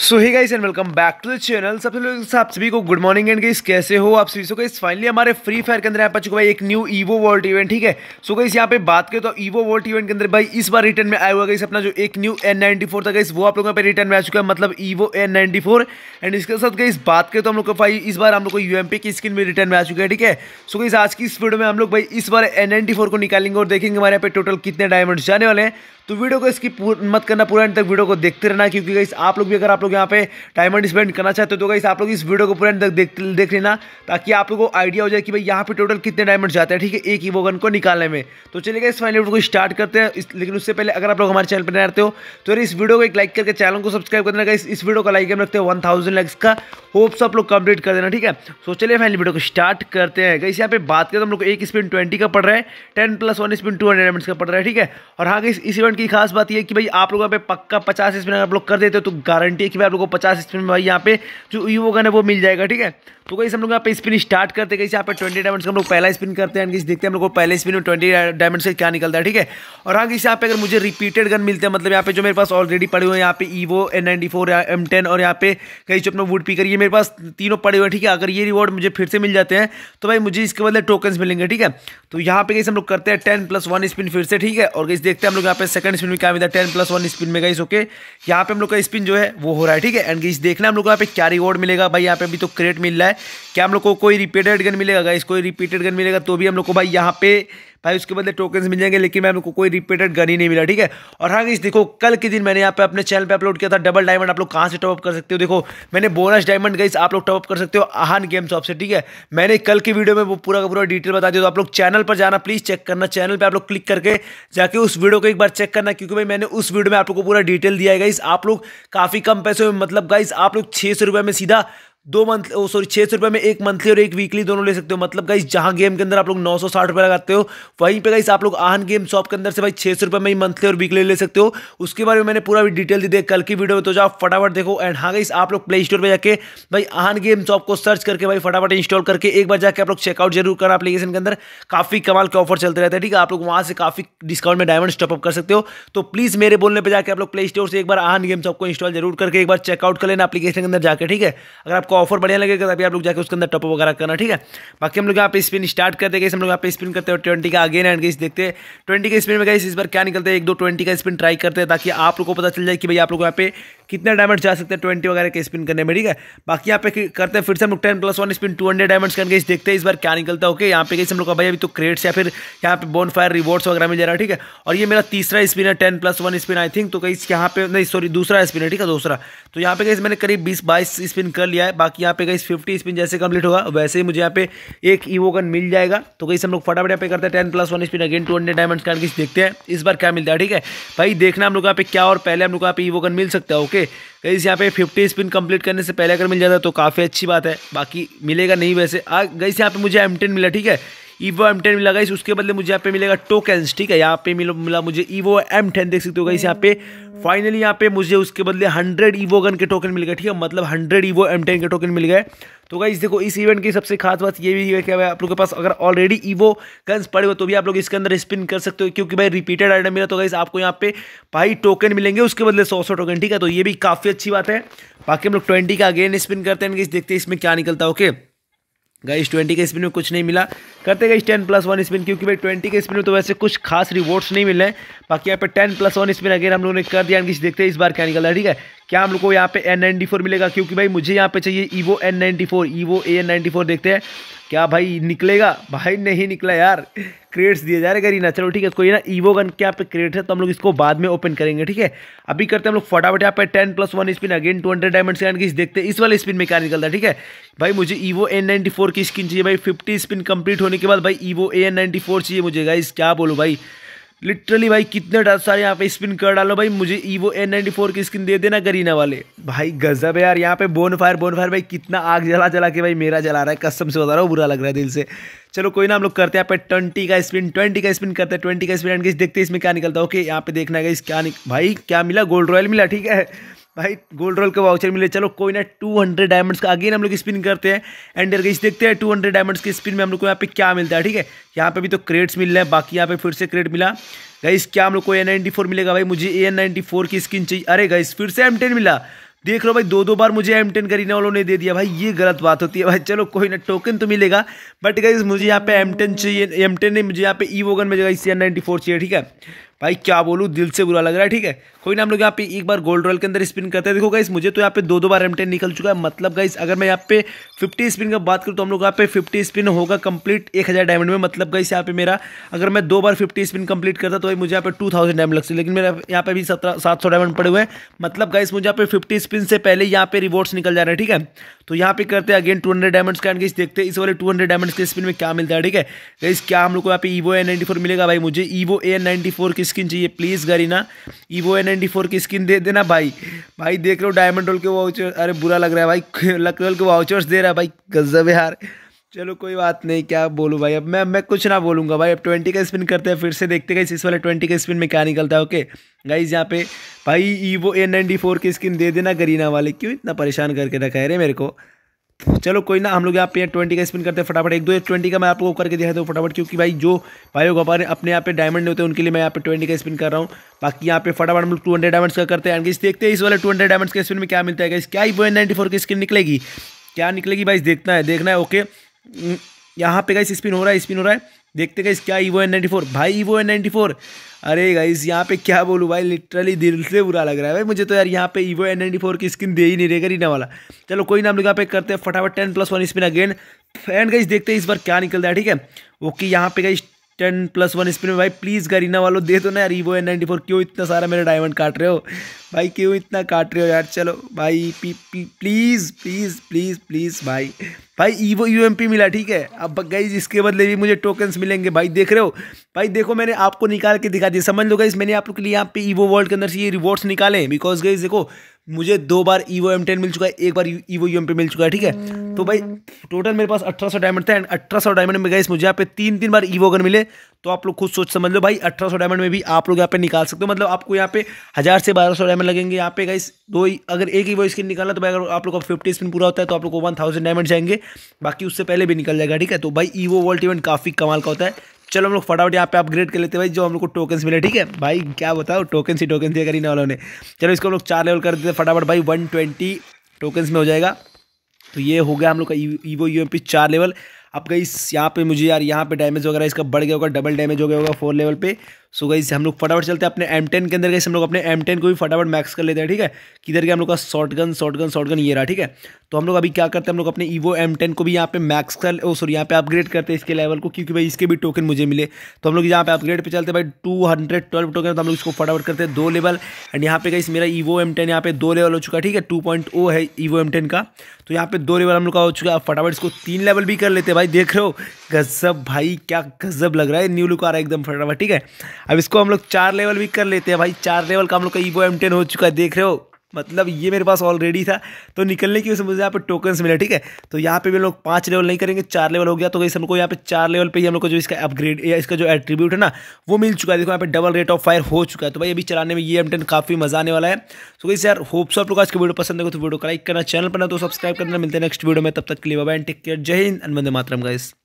So hi guys and welcome back to the channel सबसे पहले तो आप सभी को गुड मॉर्निंग एंड गाइस कैसे हो आप सभी सो गाइस फाइनली हमारे फ्री फायर के अंदर यहाँ पर चुका भाई एक न्यू ईवो वर्ल्ड इवेंट ठीक है सो गाइस यहाँ पे बात करें तो ईवो वर्ल्ड इवेंट के अंदर भाई इस बार रिटर्न में आया हुआ गाइस अपना जो एक न्यू एन फोर था गाइस वो आप लोगों पे रिटर्न में आ चुका है मतलब ईवो एन फोर एंड इसके साथ गाइस बात करें तो हम लोग को भाई इस बार हम लोग को यू की स्किन में रिटर्न में आ चुका है ठीक है सो गाइस आज की इस वीडियो में हम लोग भाई इस बार एन नाइन्टी फोर को निकालेंगे और देखेंगे हमारे यहाँ पे टोटल कितने डायमंड्स जाने वाले हैं तो वीडियो को इसकी मत करना पूरा एंड तक वीडियो को देखते रहना क्योंकि गाइस आप लोग भी अगर आप लोग यहाँ पे टाइम एंड स्पेंड करना चाहते हो तो गाइस आप लोग इस वीडियो को पूरा एंड तक देख देख लेना ताकि आप लोग को आइडिया हो जाए कि भाई यहाँ पे टोटल कितने डायमंड जाते हैं ठीक है एक ही वोगन को निकालने में तो चलिए इस फाइनल वीडियो को स्टार्ट करते हैं लेकिन उससे पहले अगर आप लोग हमारे चैनल पर नहीं आते हो तो इस वीडियो को एक लाइक करके चैनल को सब्सक्राइब कर देना इस वीडियो का लाइक हम रखते हैं वन थाउजेंड लाइक्स का होप्स आप लोग कंप्लीट कर देना ठीक है सो चलिए फाइनल वीडियो को स्टार्ट करते हैं गाइस यहाँ पे बात करें तो हम लोग एक स्पिन ट्वेंटी का पड़ रहा है ten plus one spin two hundred का पड़ रहा है ठीक है और हाँ गाइस इस पॉइंट की खास बात यह कि भाई आप लोग यहाँ पे पक्का पचास स्पिन आप लोग कर देते हो तो गारंटी है कि भाई आप लोगों को पचास स्पिन भाई यहाँ पे जो ई वो गन है वो मिल जाएगा ठीक है तो कहीं हम लोग यहाँ पे स्पिन स्टार्ट करते हैं यहाँ पे ट्वेंटी डायमंड हम लोग पहला स्पिन करते हैं किसी देखते हैं हम लोग को पहले स्पिन में ट्वेंटी डायमंड से क्या निकलता है ठीक है और हाँ किसी यहाँ पे अगर मुझे रिपीटेड गन मिलते हैं मतलब यहाँ पे जो मेरे पास ऑलरेडी पड़े हुए हैं यहाँ पे Evo N ninety four M ten और यहाँ पे कहीं जो अपना वुड पीकर ये मेरे पास तीनों पड़े हुए हैं ठीक है अगर ये रिवॉर्ड मुझे फिर से मिल जाते हैं तो भाई मुझे इसके बदले टोकन्स मिलेंगे ठीक है तो यहाँ पे कहीं हम लोग करते हैं टेन प्लस वन स्पिन फिर से ठीक है और कहीं देखते हैं हम लोग यहाँ पे सेकंड स्पिन में क्या मिला टेन प्लस वन स्पिन में गई ओके यहाँ पे हम लोग का स्पिन जो है वो हो रहा है ठीक है एंड गई देखना हम लोग को यहाँ पे क्या रिवॉर्ड मिलेगा भाई यहाँ पे अभी तो क्रेट मिल रहा है क्या हम लोग को कोई रिपीटेड गन मिलेगा गाइस कोई रिपीटेड गन मिलेगा तो भी हम लोग को भाई यहाँ पे भाई उसके बदले टोकन मिल जाएंगे लेकिन मैं को कोई रिपीटेड गन ही नहीं मिला ठीक है और हाँ इस देखो कल के दिन मैंने यहाँ पे अपने चैनल पर अपलोड किया था डबल डायमंड आप लोग कहाँ से टॉपअप कर सकते हो देखो मैंने बोनस डायमंड गई आप लोग टॉपअप कर सकते हो आहान गेम शॉप से ठीक है मैंने कल की वीडियो में वो पूरा का पूरा डिटेल बता दिया तो आप लोग चैनल पर जाना प्लीज़ चेक करना चैनल पर आप लोग क्लिक करके जाके उस वीडियो को एक बार चेक करना क्योंकि भाई मैंने उस वीडियो में आप लोग को पूरा डिटेल दिया है गाइस आप लोग काफ़ी कम पैसे में मतलब गाइस आप लोग छह सौ में सीधा दो मंथ सॉरी छः सौ रुपये में एक मंथली और एक वीकली दोनों ले सकते हो मतलब गाइस जहां गेम के अंदर आप लोग नौ सौ साठ रुपये लगाते हो वहीं पे गाइस आप लोग आहन गेम शॉप के अंदर से भाई छः सौ रुपये में ही मंथली और वीकली ले सकते हो उसके बारे में मैंने पूरा भी डिटेल दी दे कल की वीडियो में तो जाओ फटाफट देखो एंड हाँ गाइस आप लोग प्ले स्टोर पर जाकर भाई आहन गेम शॉप को सर्च करके भाई फटाफट इंस्टॉल करके एक बार जाकर आप लोग चेकआउट जरूर करना अपलीकेशन के अंदर काफ़ी कमाल के ऑफर चलते रहते हैं ठीक है आप लोग वहाँ से काफ़ी डिस्काउंट में डायमंड स्टॉपअप कर सकते हो तो प्लीज़ मेरे बोलने पर जाकर आप लोग प्ले स्टोर से एक बार आहन गेम शॉप को इंस्टॉल जरूर करके एक बार चेकआउट कर लेना अपलीकेशन के अंदर जाकर ठीक है अगर आप आपको ऑफर बढ़िया लगेगा तभी आप लोग जाकर उसके अंदर टॉप वगैरह करना ठीक है बाकी हम लोग यहाँ पे स्पिन स्टार्ट करते गए हम लोग यहाँ पे स्पिन करते हैं ट्वेंटी का अगेन एंड गई देखते हैं ट्वेंटी के स्पिन में गई इस बार क्या निकलते हैं एक दो ट्वेंटी का स्पिन ट्राई करते हैं ताकि आप लोग को पता चल जाए कि भाई आप लोग यहाँ पे कितने डायमंड जा सकते हैं ट्वेंटी वगैरह के स्पिन करने में ठीक है बाकी यहाँ पे करते हैं फिर से हम लोग ten plus one spin two hundred diamonds करके इस देखते हैं इस बार क्या निकलता है ओके यहाँ पे कैसे हम लोग का भाई अभी तो क्रेट्स या फिर यहाँ पे बोन फायर रिवॉर्ड्स वगैरह मिल जा रहा है ठीक है और ये मेरा तीसरा स्पिन है ten plus one spin I think तो कहीं यहाँ पे नहीं सॉरी दूसरा स्पिन है ठीक है दूसरा तो यहाँ पे कहीं मैंने करीब बीस बाईस स्पिन कर लिया है बाकी यहाँ पे कहीं फिफ्टी स्पिन जैसे कंप्लीट होगा वैसे ही मुझे यहाँ पे एक ईवो गन मिल जाएगा तो कहीं हम लोग फटाफट यहाँ पे करते हैं ten plus one spin again two hundred diamond करके देखते हैं इस बार क्या मिलता है ठीक है भाई देखना हम लोग यहाँ पे क्या और पहले हम लोग यहाँ पे ईवो गन मिल सकता है ओके ओके गईस यहाँ पे 50 स्पिन कंप्लीट करने से पहले अगर मिल जाता तो काफ़ी अच्छी बात है बाकी मिलेगा नहीं वैसे आ गई यहाँ पे मुझे एम मिला ठीक है ईवो एम टेन मिला गई उसके बदले मुझे यहाँ पे मिलेगा टोकन्स ठीक है यहाँ पे मिला मुझे ईवो एम टेन देख सकते हो गई यहाँ पे फाइनली यहाँ पे मुझे उसके बदले हंड्रेड ईवो गन के टोकन मिल गए ठीक है मतलब हंड्रेड ईवो एम टेन के टोकन मिल गए तो गाइज देखो इस इवेंट की सबसे खास बात ये भी है कि आप लोग के पास अगर ऑलरेडी ईवो गन्स पड़े हो तो भी आप लोग इसके अंदर स्पिन कर सकते हो क्योंकि भाई रिपीटेड आइटम मिला तो गाइज आपको यहाँ पे भाई टोकन मिलेंगे उसके बदले सौ सौ टोकन ठीक है तो ये भी काफ़ी अच्छी बात है बाकी हम लोग ट्वेंटी का अगेन स्पिन करते हैं देखते हैं इसमें क्या निकलता है ओके गई ट्वेंटी के स्पिन में कुछ नहीं मिला करते गई टेन प्लस वन स्पिन क्योंकि भाई ट्वेंटी के स्पिन में तो वैसे कुछ खास रिवॉर्ड्स नहीं मिल रहे हैं बाकी यहाँ पे ten plus one spin again हम लोगों ने कर दिया किसी देखते हैं इस बार क्या निकल रहा है ठीक है क्या हम लोग को यहाँ पे एन नाइनटी फोर मिलेगा क्योंकि भाई मुझे यहाँ पे चाहिए Evo N ninety four Evo A N ninety four देखते हैं क्या भाई निकलेगा भाई नहीं निकला यार क्रेट्स दिए जा रहे करीना चलो ठीक है कोई ना ईवो गन के यहाँ पे क्रेट है तो हम लोग इसको बाद में ओपन करेंगे ठीक है अभी करते हैं हम लोग फटाफट यहाँ पे ten plus one spin again two hundred diamond की देखते हैं इस वाले स्पिन में क्या निकलता है ठीक है भाई मुझे ईवो एन नाइन्टी फोर की स्किन चाहिए भाई फिफ्टी स्पिन कंप्लीट होने के बाद भाई Evo A N ninety four चाहिए मुझे गाइस क्या बोलो भाई लिटरली भाई कितने सारे यहाँ पे स्पिन कर डालो भाई मुझे ईवो एन नाइन्टी फोर की स्किन दे देना गरीना वाले भाई गजब है यार यहाँ पे बोन फायर बोन फायर भाई कितना आग जला जला के भाई मेरा जला रहा है कसम से बता रहा हूँ बुरा लग रहा है दिल से चलो कोई ना हम लोग करते हैं यहाँ पे ट्वेंटी का स्पिन ट्वेंटी का स्पिन करते हैं ट्वेंटी का स्पिन एंड देखते हैं इसमें क्या निकलता है ओके यहाँ पे देखना है क्या भाई क्या मिला गोल्ड रॉयल मिला ठीक है भाई गोल्ड रोल का वाउचर मिले चलो कोई ना टू हंड्रेड डायमंड्स का अगेन हम लोग स्पिन करते हैं एंड गई देखते हैं टू हंड्रेड डायमंड्स के स्पिन में हम लोग को यहाँ पे क्या मिलता है ठीक है यहाँ पे भी तो क्रेड्स मिल रहे हैं बाकी यहाँ पे फिर से क्रेड मिला गाइस क्या हम लोग को ए नाइनटी फोर मिलेगा भाई मुझे ए नाइनटी फोर की स्किन चाहिए अरे गाइस फिर से एम टेन मिला देख लो भाई दो दो बार मुझे एम टेन करीने वालों ने दे दिया भाई ये गलत बात होती है भाई चलो कोई ना टोकन तो मिलेगा बट गाइज मुझे यहाँ पे एम टेन चाहिए एम टेन नहीं मुझे यहाँ पे ई वोगन में जगह सी एन नाइनटी फोर चाहिए ठीक है भाई क्या बोलूँ दिल से बुरा लग रहा है ठीक है कोई ना हम लोग यहाँ पे एक बार गोल्ड रॉयल के अंदर स्पिन करते हैं देखो गाइस मुझे तो यहाँ पे दो दो बार एम निकल चुका है मतलब गाइस अगर मैं यहाँ पे 50 स्पिन का बात करूँ तो हम लोग यहाँ पे 50 स्पिन होगा कंप्लीट एक हज़ार डायमंड में मतलब गाइस यहाँ पे मेरा अगर मैं दो बार फिफ्टी स्पिन कम्प्लीट करता तो मुझे यहाँ पे टू थाउजेंड डायमंड लगते लेकिन मेरे यहाँ पे भी सत्रह सात सौ डायमंड पड़े हुए हैं मतलब गाइस मुझे यहाँ पे फिफ्टी स्पिन से पहले यहाँ पे रिवॉर्ड्स निकल जा रहे हैं ठीक है तो यहाँ पे करते हैं अगेन टू हंड्रेड डायमंड्स का गाइस देखते हैं इस वाले टू हंड्रेड डायमंड्स के स्पिन में क्या मिलता है ठीक है गाइस क्या हम लोग को यहाँ पे ईवो ए फोर मिलेगा भाई मुझे ईवो ए नाइन्टी फोर की स्किन चाहिए please Garena Evo N ninety four की स्किन दे देना भाई भाई देख रहे हो डायमंड रोल के वाउचर अरे बुरा लग रहा है भाई लक रोल के वाउचर्स दे रहा है भाई गजब यार चलो कोई बात नहीं क्या बोलूँ भाई अब मैं मैं कुछ ना बोलूँगा भाई अब ट्वेंटी का स्पिन करते हैं फिर से देखते गई इस वाले ट्वेंटी का स्पिन में क्या निकलता है ओके गाइज यहाँ पे भाई ईवो ए नाइन्टी फोर की स्किन दे देना गरीना वाले क्यों इतना परेशान करके रखा है रे मेरे को चलो कोई ना हम लोग यहाँ पे ट्वेंटी का स्पिन करते हैं फटाफट एक दो ट्वेंटी का मैं आपको करके दिखाता हूँ फटाफट क्योंकि भाई जो भाई लोग हमारे अपने यहाँ पे डायमंड होते हैं उनके लिए मैं यहाँ पे ट्वेंटी का स्पिन कर रहा हूँ बाकी यहाँ पे फटाफट हम लोग टू हंड्रेड डायमंड्स का करते हैं एंड देखते हैं इस वाले टू हंड्रेड डायमंड के स्पिन में क्या मिलता है क्या ही वन नाइन्टी फोर की स्किन निकलेगी क्या निकलेगी भाई देखना है देखना है ओके हम्म, यहाँ पे गाइस स्पिन हो रहा है स्पिन हो रहा है देखते गाइस क्या ईवो एन नाइन्टी फोर भाई ईवो एन नाइन्टी फोर अरे गाइस यहाँ पे क्या बोलूँ भाई लिटरली दिल से बुरा लग रहा है भाई मुझे तो यार यहाँ पे ईवो एन नाइन्टी फोर की स्किन दे ही नहीं रहेगा रीना वाला चलो कोई नाम लोग यहाँ पे करते हैं फटाफट ten plus one spin again and guys देखते हैं इस बार क्या निकलता है ठीक है ओके यहाँ पे guys ten plus one spin में भाई प्लीज़ करीना वालों दे दो ना यार ईवो एन नाइन्टी फोर क्यों इतना सारा मेरा डायमंड काट रहे हो भाई क्यों इतना काट रहे हो यार चलो भाई पी, पी, प्लीज़ प्लीज़ प्लीज़ प्लीज़ भाई भाई ईवो यू एम पी मिला ठीक है अब गई इसके बदले भी मुझे टोकन्स मिलेंगे भाई देख रहे हो भाई देखो मैंने आपको निकाल के दिखा दिया समझ लो गई मैंने आप लोग के लिए यहाँ पे ईवो वर्ल्ड के अंदर से ये रिवॉर्ड्स निकाले बिकॉज गई देखो मुझे दो बार ईवो एम टेन मिल चुका है एक बार ईवो यू एम पे मिल चुका है ठीक है हम्म। तो भाई टोटल मेरे पास अठारह सौ डायमंड थे एंड अठारह सौ डायमंड में गए मुझे यहाँ पे तीन तीन बार ईवो अगर मिले तो आप लोग खुद सोच समझ लो भाई अठारह सौ डायमंड में भी आप लोग यहाँ पे निकाल सकते हो मतलब आपको यहाँ पे हज़ार से बारह सौ डायमंड लगेंगे यहाँ पे गाइस दो अगर एक ईवो स्किन निकालना तो भाई अगर आप लोग का फिफ्टी स्पिन पूरा होता है तो आप लोग को वन थाउजेंड डायमंड जाएंगे बाकी उससे पहले भी निकल जाएगा ठीक है तो भाई ईवो वर्ल्ड इवेंट काफ़ी कमाल का होता है चलो हम लोग फटाफट यहाँ पे अपग्रेड कर लेते हैं भाई जो हम लोग को टोकन्स मिले ठीक है भाई क्या बताओ टोकन ही टोकन दिया करीने वालों ने चलो इसको हम लोग चार लेवल कर देते फटाफट भाई वन ट्वेंटी टोकन्स में हो जाएगा तो ये हो गया हम लोग का ईवो e- यू e चार लेवल अब गई यहाँ पे मुझे यार यहाँ पे डैमेज वगैरह इसका बढ़ गया होगा डबल डैमेज हो गया होगा फोर लेवल पे सो गई हम लोग फटाफट चलते हैं अपने एम टेन के अंदर गई हम लोग अपने एम टेन को भी फटाफट मैक्स कर लेते हैं ठीक है किधर गया हम लोग का shotgun shotgun shotgun ये रहा ठीक है तो हम लोग अभी क्या करते हैं हम लोग अपने ईवो एम टेन को भी यहाँ पे मैक्स कर ओ सॉरी यहाँ पे अपग्रेड करते हैं इसके लेवल को क्योंकि भाई इसके भी टोकन मुझे मिले तो हम लोग यहाँ पे अपग्रेड पर चलते भाई टू हंड्रेड ट्वेल्व टोकन तो हम लोग इसको फटाफट करते हैं दो लेवल एंड यहाँ पे गई मेरा ईवो एम टेन यहाँ पे दो लेवल हो चुका ठीक है टू पॉइंट ओ है ईवो एम टेन का तो यहाँ पे दो लेवल हम लोग का हो चुका है फटाफट इसको तीन लेवल भी कर लेते हैं भाई देख रहे हो गजब भाई क्या गजब लग रहा है न्यू लुक आ रहा है एकदम फटाफट ठीक है अब इसको हम लोग चार लेवल भी कर लेते हैं भाई चार लेवल का हम लोग का ईवो एम हो चुका है देख रहे हो मतलब ये मेरे पास ऑलरेडी था तो निकलने की वजह से मुझे यहाँ पे टोकन्स मिले ठीक है तो यहाँ पे भी हम लोग पाँच लेवल नहीं करेंगे चार लेवल हो गया तो इस हमको यहाँ पे चार लेवल पे ही हम लोग को जो इसका अपग्रेड या इसका जो एट्रीब्यूट है ना वो मिल चुका है देखो यहाँ पे डबल रेट ऑफ फायर हो चुका है तो भाई अभी चलाने में ये एम टेन काफ़ी मजा आने वाला है तो कैसे यार होप्स आप लोग आज की वीडियो पसंद है तो वीडियो को लाइक करना चैनल पर ना तो सब्सक्राइब करना मिलते हैं नेक्स्ट वीडियो में तब तक के लिए बाबा टेक केयर जय हिंद अनबंदे मातरम गाइस